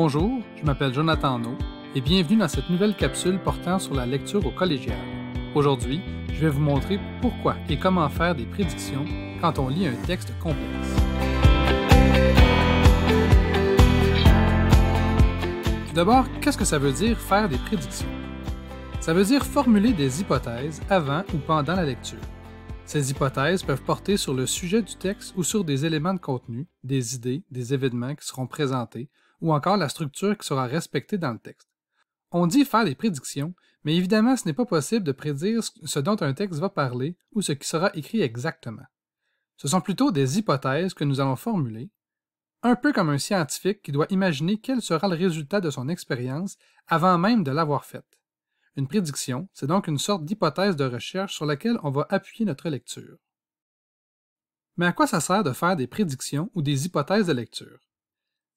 Bonjour, je m'appelle Jonathan No et bienvenue dans cette nouvelle capsule portant sur la lecture au collégial. Aujourd'hui, je vais vous montrer pourquoi et comment faire des prédictions quand on lit un texte complexe. Tout d'abord, qu'est-ce que ça veut dire faire des prédictions? Ça veut dire formuler des hypothèses avant ou pendant la lecture. Ces hypothèses peuvent porter sur le sujet du texte ou sur des éléments de contenu, des idées, des événements qui seront présentés, ou encore la structure qui sera respectée dans le texte. On dit faire des prédictions, mais évidemment ce n'est pas possible de prédire ce dont un texte va parler ou ce qui sera écrit exactement. Ce sont plutôt des hypothèses que nous allons formuler, un peu comme un scientifique qui doit imaginer quel sera le résultat de son expérience avant même de l'avoir faite. Une prédiction, c'est donc une sorte d'hypothèse de recherche sur laquelle on va appuyer notre lecture. Mais à quoi ça sert de faire des prédictions ou des hypothèses de lecture?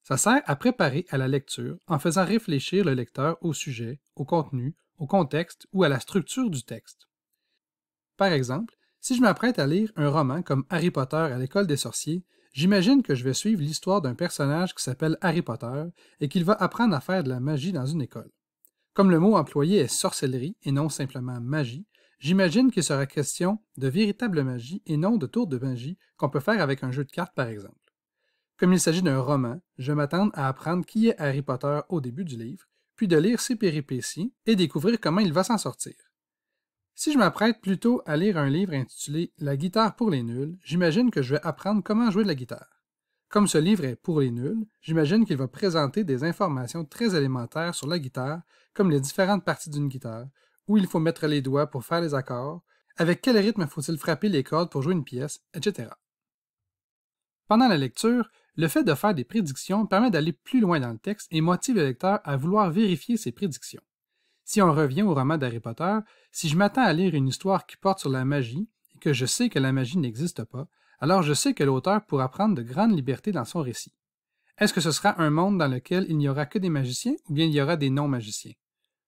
Ça sert à préparer à la lecture en faisant réfléchir le lecteur au sujet, au contenu, au contexte ou à la structure du texte. Par exemple, si je m'apprête à lire un roman comme Harry Potter à l'école des sorciers, j'imagine que je vais suivre l'histoire d'un personnage qui s'appelle Harry Potter et qu'il va apprendre à faire de la magie dans une école. Comme le mot employé est sorcellerie et non simplement magie, j'imagine qu'il sera question de véritable magie et non de tours de magie qu'on peut faire avec un jeu de cartes par exemple. Comme il s'agit d'un roman, je m'attends à apprendre qui est Harry Potter au début du livre, puis de lire ses péripéties et découvrir comment il va s'en sortir. Si je m'apprête plutôt à lire un livre intitulé La guitare pour les nuls, j'imagine que je vais apprendre comment jouer de la guitare. Comme ce livre est pour les nuls, j'imagine qu'il va présenter des informations très élémentaires sur la guitare, comme les différentes parties d'une guitare, où il faut mettre les doigts pour faire les accords, avec quel rythme faut-il frapper les cordes pour jouer une pièce, etc. Pendant la lecture, le fait de faire des prédictions permet d'aller plus loin dans le texte et motive le lecteur à vouloir vérifier ses prédictions. Si on revient au roman d'Harry Potter, si je m'attends à lire une histoire qui porte sur la magie et que je sais que la magie n'existe pas, alors je sais que l'auteur pourra prendre de grandes libertés dans son récit. Est-ce que ce sera un monde dans lequel il n'y aura que des magiciens ou bien il y aura des non-magiciens?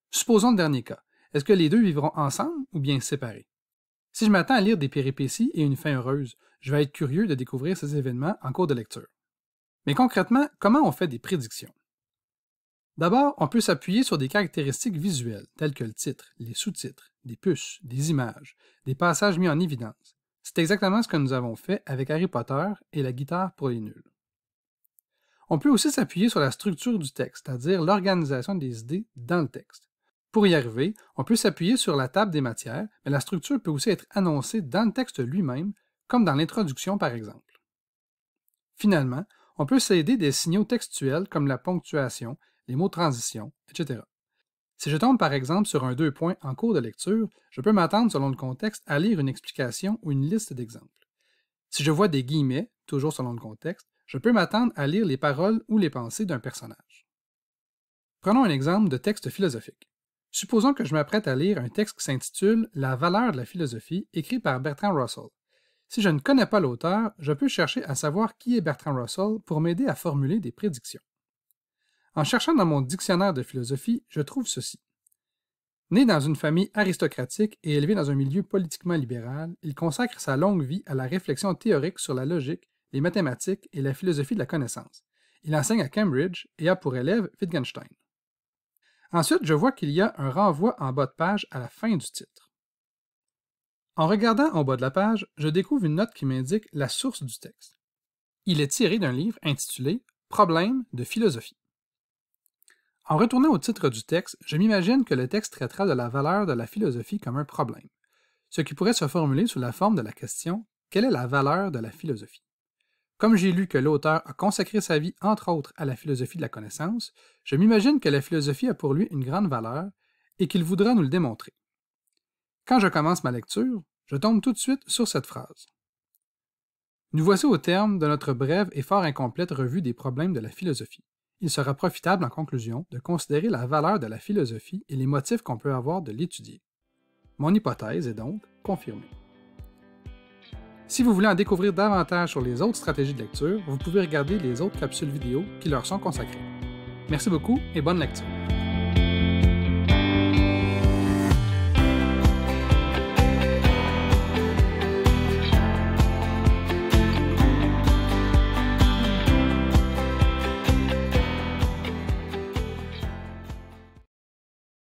Supposons le dernier cas. Est-ce que les deux vivront ensemble ou bien séparés? Si je m'attends à lire des péripéties et une fin heureuse, je vais être curieux de découvrir ces événements en cours de lecture. Mais concrètement, comment on fait des prédictions? D'abord, on peut s'appuyer sur des caractéristiques visuelles, telles que le titre, les sous-titres, des puces, des images, des passages mis en évidence. C'est exactement ce que nous avons fait avec Harry Potter et la guitare pour les nuls. On peut aussi s'appuyer sur la structure du texte, c'est-à-dire l'organisation des idées dans le texte. Pour y arriver, on peut s'appuyer sur la table des matières, mais la structure peut aussi être annoncée dans le texte lui-même, comme dans l'introduction par exemple. Finalement, on peut s'aider des signaux textuels comme la ponctuation, les mots de transition, etc. Si je tombe par exemple sur un deux points en cours de lecture, je peux m'attendre selon le contexte à lire une explication ou une liste d'exemples. Si je vois des guillemets, toujours selon le contexte, je peux m'attendre à lire les paroles ou les pensées d'un personnage. Prenons un exemple de texte philosophique. Supposons que je m'apprête à lire un texte qui s'intitule La valeur de la philosophie, écrit par Bertrand Russell. Si je ne connais pas l'auteur, je peux chercher à savoir qui est Bertrand Russell pour m'aider à formuler des prédictions. En cherchant dans mon dictionnaire de philosophie, je trouve ceci. Né dans une famille aristocratique et élevé dans un milieu politiquement libéral, il consacre sa longue vie à la réflexion théorique sur la logique, les mathématiques et la philosophie de la connaissance. Il enseigne à Cambridge et a pour élève Wittgenstein. Ensuite, je vois qu'il y a un renvoi en bas de page à la fin du titre. En regardant en bas de la page, je découvre une note qui m'indique la source du texte. Il est tiré d'un livre intitulé Problèmes de philosophie. En retournant au titre du texte, je m'imagine que le texte traitera de la valeur de la philosophie comme un problème, ce qui pourrait se formuler sous la forme de la question Quelle est la valeur de la philosophie Comme j'ai lu que l'auteur a consacré sa vie, entre autres, à la philosophie de la connaissance, je m'imagine que la philosophie a pour lui une grande valeur et qu'il voudra nous le démontrer. Quand je commence ma lecture, je tombe tout de suite sur cette phrase. Nous voici au terme de notre brève et fort incomplète revue des problèmes de la philosophie. Il sera profitable en conclusion de considérer la valeur de la philosophie et les motifs qu'on peut avoir de l'étudier. Mon hypothèse est donc confirmée. Si vous voulez en découvrir davantage sur les autres stratégies de lecture, vous pouvez regarder les autres capsules vidéo qui leur sont consacrées. Merci beaucoup et bonne lecture.